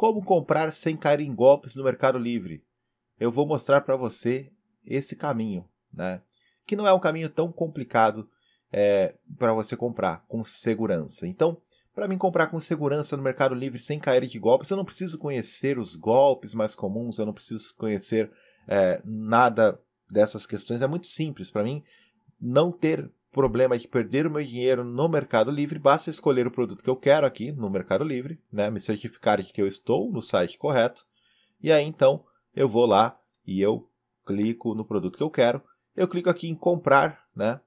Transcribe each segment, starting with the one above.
Como comprar sem cair em golpes no Mercado Livre? Eu vou mostrar para você esse caminho, né? Que não é um caminho tão complicado é, para você comprar com segurança. Então, para mim comprar com segurança no Mercado Livre sem cair em golpes, eu não preciso conhecer os golpes mais comuns, eu não preciso conhecer é, nada dessas questões. É muito simples para mim não ter problema de perder o meu dinheiro no Mercado Livre, basta escolher o produto que eu quero aqui no Mercado Livre, né? me certificar de que eu estou no site correto, e aí então eu vou lá e eu clico no produto que eu quero, eu clico aqui em comprar, né?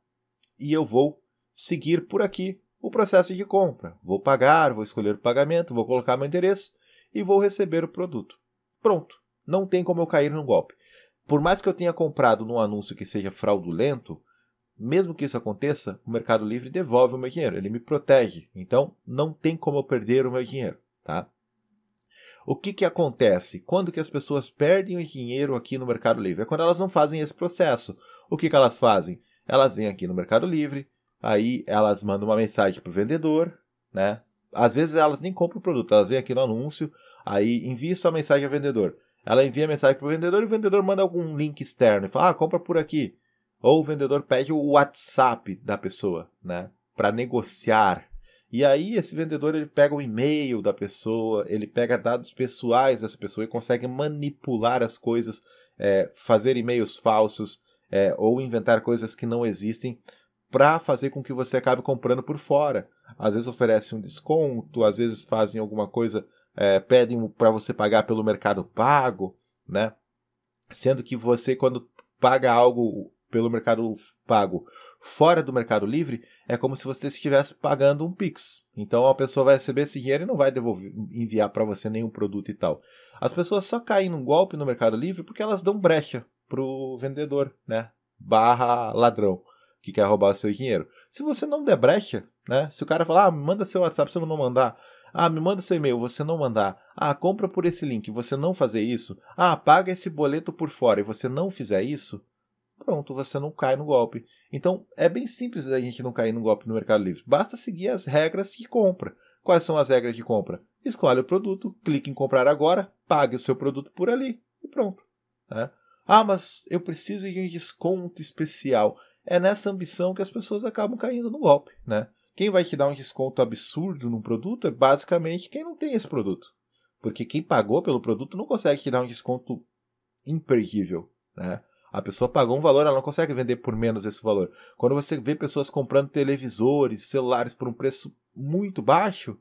E eu vou seguir por aqui o processo de compra. Vou pagar, vou escolher o pagamento, vou colocar meu endereço e vou receber o produto. Pronto, não tem como eu cair no golpe. Por mais que eu tenha comprado num anúncio que seja fraudulento, mesmo que isso aconteça, o Mercado Livre devolve o meu dinheiro, ele me protege. Então, não tem como eu perder o meu dinheiro, tá? O que, que acontece? Quando que as pessoas perdem o dinheiro aqui no Mercado Livre? É quando elas não fazem esse processo. O que, que elas fazem? Elas vêm aqui no Mercado Livre, aí elas mandam uma mensagem para o vendedor, né? Às vezes elas nem compram o produto, elas vêm aqui no anúncio, aí envia sua mensagem ao vendedor. Ela envia a mensagem para o vendedor e o vendedor manda algum link externo e fala: ah, compra por aqui. Ou o vendedor pede o WhatsApp da pessoa, né? Para negociar. E aí esse vendedor ele pega o e-mail da pessoa, ele pega dados pessoais dessa pessoa e consegue manipular as coisas, é, fazer e-mails falsos é, ou inventar coisas que não existem para fazer com que você acabe comprando por fora. Às vezes oferece um desconto, às vezes fazem alguma coisa, é, pedem para você pagar pelo mercado pago, né? Sendo que você quando paga algo pelo mercado pago fora do mercado livre, é como se você estivesse pagando um Pix. Então a pessoa vai receber esse dinheiro e não vai devolver, enviar para você nenhum produto e tal. As pessoas só caem num golpe no mercado livre porque elas dão brecha pro vendedor, né? Barra ladrão que quer roubar o seu dinheiro. Se você não der brecha, né? Se o cara falar, ah, me manda seu WhatsApp, se eu não mandar, ah, me manda seu e-mail, você não mandar. Ah, compra por esse link, você não fazer isso. Ah, paga esse boleto por fora e você não fizer isso pronto, você não cai no golpe. Então é bem simples a gente não cair no golpe no Mercado Livre. Basta seguir as regras de compra. Quais são as regras de compra? Escolhe o produto, clique em comprar agora, pague o seu produto por ali e pronto. Né? Ah, mas eu preciso de um desconto especial. É nessa ambição que as pessoas acabam caindo no golpe, né? Quem vai te dar um desconto absurdo num produto é basicamente quem não tem esse produto. Porque quem pagou pelo produto não consegue te dar um desconto imperdível, né? A pessoa pagou um valor, ela não consegue vender por menos esse valor. Quando você vê pessoas comprando televisores, celulares por um preço muito baixo,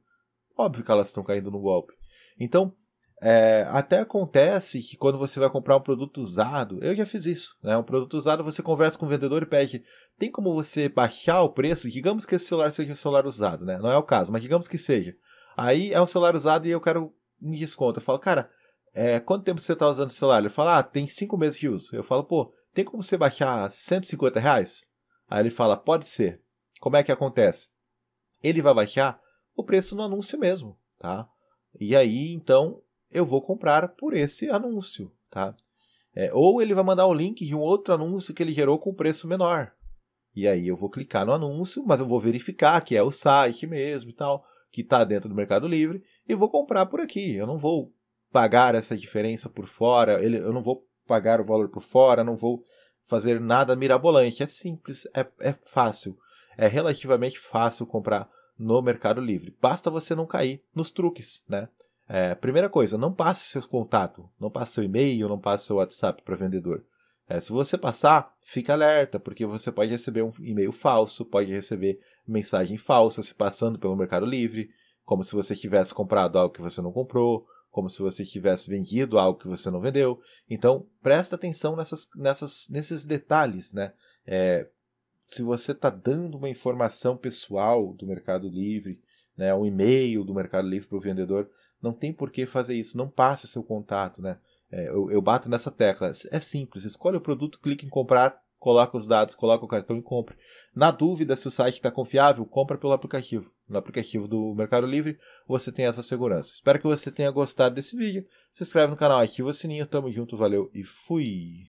óbvio que elas estão caindo no golpe. Então, é, até acontece que quando você vai comprar um produto usado, eu já fiz isso, né? Um produto usado, você conversa com o vendedor e pede, tem como você baixar o preço? Digamos que esse celular seja um celular usado, né? Não é o caso, mas digamos que seja. Aí é um celular usado e eu quero um desconto. Eu falo, cara, é, quanto tempo você está usando o celular? Ele fala, ah, tem cinco meses que uso. Eu falo, pô, tem como você baixar 150 reais? Aí ele fala, pode ser. Como é que acontece? Ele vai baixar o preço no anúncio mesmo, tá? E aí, então, eu vou comprar por esse anúncio, tá? É, ou ele vai mandar o link de um outro anúncio que ele gerou com preço menor. E aí eu vou clicar no anúncio, mas eu vou verificar que é o site mesmo e tal, que está dentro do Mercado Livre, e vou comprar por aqui. Eu não vou pagar essa diferença por fora, ele, eu não vou pagar o valor por fora, não vou fazer nada mirabolante. É simples, é, é fácil. É relativamente fácil comprar no Mercado Livre. Basta você não cair nos truques, né? É, primeira coisa, não passe seus contatos, não passe seu e-mail, não passe seu WhatsApp para vendedor. É, se você passar, fica alerta, porque você pode receber um e-mail falso, pode receber mensagem falsa se passando pelo Mercado Livre, como se você tivesse comprado algo que você não comprou, como se você tivesse vendido algo que você não vendeu. Então, presta atenção nessas, nessas, nesses detalhes, né? É, se você está dando uma informação pessoal do Mercado Livre, né, um e-mail do Mercado Livre para o vendedor, não tem por que fazer isso, não passe seu contato, né? É, eu, eu bato nessa tecla, é simples, escolhe o produto, clique em comprar, coloca os dados, coloca o cartão e compra. Na dúvida se o site está confiável, compra pelo aplicativo. No aplicativo do Mercado Livre você tem essa segurança. Espero que você tenha gostado desse vídeo. Se inscreve no canal, ativa o sininho. Tamo junto, valeu e fui!